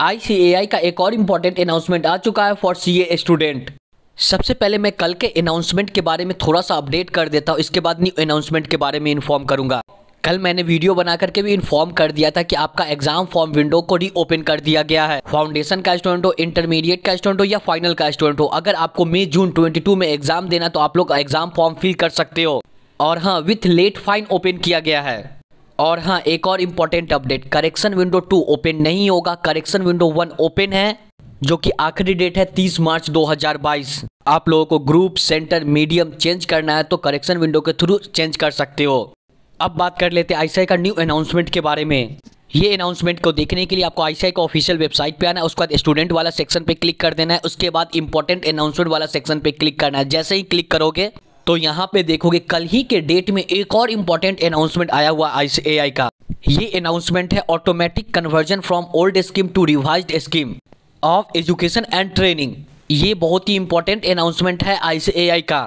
आई का एक और इम्पोर्टेंट अनाउंसमेंट आ चुका है फॉर सी स्टूडेंट सबसे पहले मैं कल के अनाउंसमेंट के बारे में थोड़ा सा अपडेट कर देता हूँ इसके बाद न्यू अनाउंसमेंट के बारे में इन्फॉर्म करूंगा कल मैंने वीडियो बना करके भी इन्फॉर्म कर दिया था कि आपका एग्जाम फॉर्म विंडो को रीओपन कर दिया गया है फाउंडेशन का स्टूडेंट हो इंटरमीडिएट का स्टूडेंट हो या फाइनल का स्टूडेंट हो अगर आपको मई जून ट्वेंटी में एग्जाम देना तो आप लोग एग्जाम फॉर्म फिल कर सकते हो और हाँ विथ लेट फाइन ओपन किया गया है और हाँ एक और important update correction window to open नहीं होगा करेक्शन विंडो वन ओपन है जो कि आखिरी डेट है 30 मार्च 2022 आप लोगों को ग्रुप सेंटर मीडियम चेंज करना है तो करेक्शन विंडो के थ्रू चेंज कर सकते हो अब बात कर लेते हैं आईसीआई का न्यू अनाउंसमेंट के बारे में ये अनाउंसमेंट को देखने के लिए आपको आईसीआई का ऑफिशियल वेबसाइट पे आना है उसके बाद स्टूडेंट वाला सेक्शन पे क्लिक कर देना है उसके बाद इंपॉर्टेंट अनाउंसमेंट वाला सेक्शन पे क्लिक करना है जैसे ही क्लिक करोगे तो यहाँ पे देखोगे कल ही के डेट में एक और इम्पोर्टेंट अनाउंसमेंट आया हुआ आई का ये अनाउंसमेंट है automatic conversion from old scheme to revise scheme of education and training ये बहुत ही इंपॉर्टेंट अनाउंसमेंट है आई का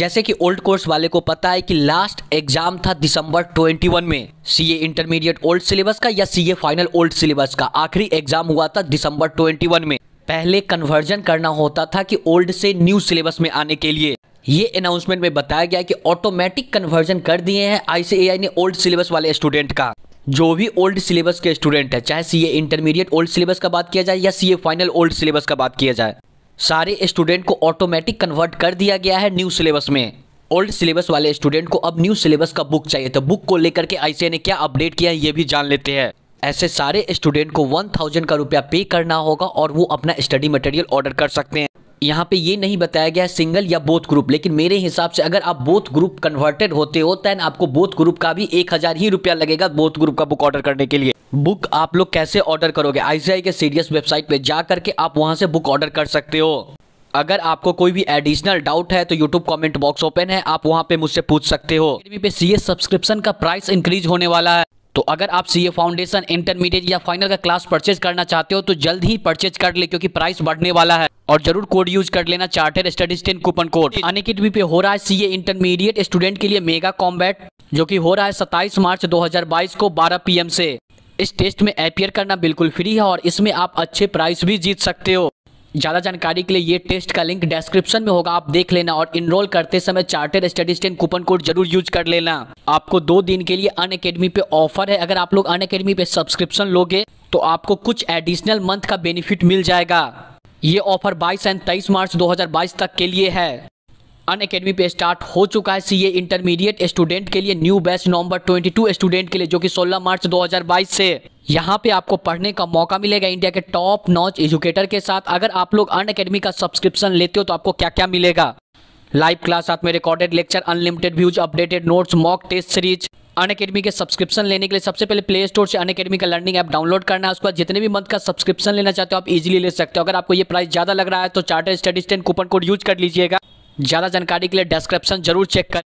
जैसे कि ओल्ड कोर्स वाले को पता है कि लास्ट एग्जाम था दिसंबर 21 में सीए इंटरमीडिएट ओल्ड सिलेबस का या सीए फाइनल ओल्ड सिलेबस का आखिरी एग्जाम हुआ था दिसंबर 21 में पहले कन्वर्जन करना होता था कि ओल्ड से न्यू सिलेबस में आने के लिए ये अनाउंसमेंट में बताया गया कि ऑटोमेटिक कन्वर्जन कर दिए हैं आईसीएआई ने ओल्ड सिलेबस वाले स्टूडेंट का जो भी ओल्ड सिलेबस के स्टूडेंट है चाहे सीए इंटरमीडिएट ओल्ड सिलेबस का बात किया जाए या सीए फाइनल ओल्ड सिलेबस का बात किया जाए सारे स्टूडेंट को ऑटोमेटिक कन्वर्ट कर दिया गया है न्यू सिलेबस में ओल्ड सिलेबस वाले स्टूडेंट को अब न्यू सिलेबस का बुक चाहिए तो बुक को लेकर के आईसीए ने क्या अपडेट किया है ये भी जान लेते हैं ऐसे सारे स्टूडेंट को वन थाउजेंड का रुपया पे करना होगा और वो अपना स्टडी मटेरियल ऑर्डर कर सकते हैं यहाँ पे ये नहीं बताया गया है सिंगल या बोथ ग्रुप लेकिन मेरे हिसाब से अगर आप बोथ ग्रुप कन्वर्टेड होते हो तो आपको बोथ ग्रुप का भी एक हज़ार ही रुपया लगेगा बोथ ग्रुप का बुक ऑर्डर करने के लिए बुक आप लोग कैसे ऑर्डर करोगे आई के सीरियस वेबसाइट पे जा करके आप वहाँ से बुक ऑर्डर कर सकते हो अगर आपको कोई भी एडिशनल डाउट है तो यूट्यूब कमेंट बॉक्स ओपन है आप वहाँ पे मुझसे पूछ सकते हो पे एस सब्सक्रिप्शन का प्राइस इंक्रीज होने वाला है तो अगर आप सी ए फाउंडेशन इंटरमीडिएट या फाइनल का क्लास परचेज करना चाहते हो तो जल्द ही परचेज कर ले क्योंकि प्राइस बढ़ने वाला है और जरूर कोड यूज कर लेना charter studies ten coupon code की टीवी पे हो रहा है ए इंटरमीडिएट स्टूडेंट के लिए मेगा कॉम्बैट जो कि हो रहा है सत्ताईस मार्च 2022 को 12 पीएम से इस टेस्ट में अपियर करना बिल्कुल फ्री है और इसमें आप अच्छे प्राइस भी जीत सकते हो ज़्यादा जानकारी के लिए ये टेस्ट का लिंक डिस्क्रिप्शन में होगा आप देख लेना और इनरोल करते समय चार्टेड स्टडीज कूपन कोड जरूर यूज कर लेना आपको दो दिन के लिए अन अकेडमी पे ऑफर है अगर आप लोग अन अकेडमी पे सब्सक्रिप्शन लोगे तो आपको कुछ एडिशनल मंथ का बेनिफिट मिल जाएगा ये ऑफर 22 एंड 23 मार्च 2022 तक के लिए है अन अकेडमी पे स्टार्ट हो चुका है सी ए इंटरमीडिएट स्टूडेंट के लिए न्यू बैच नवंबर 22 स्टूडेंट के लिए जो कि 16 मार्च 2022 से यहाँ पे आपको पढ़ने का मौका मिलेगा इंडिया के टॉप नॉच एजुकेटर के साथ अगर आप लोग अन अकेडमी का सब्सक्रिप्शन लेते हो तो आपको क्या क्या मिलेगा लाइव क्लास साथ में recorded lecture unlimited views updated notes mock test series Unacademy के सब्सक्रिप्शन लेने के लिए सबसे पहले प्ले स्टोर से अन अकेडमी का लर्निंग ऐप डाउनलोड करना है उसके बाद जितने भी मंथ का सब्सक्रिप्शन लेना चाहते हो आप इजीली ले सकते हो अगर आपको ये प्राइस ज़्यादा लग रहा है तो charter study stand coupon code use कर लीजिएगा ज़्यादा जानकारी के लिए डिस्क्रिप्शन जरूर चेक करें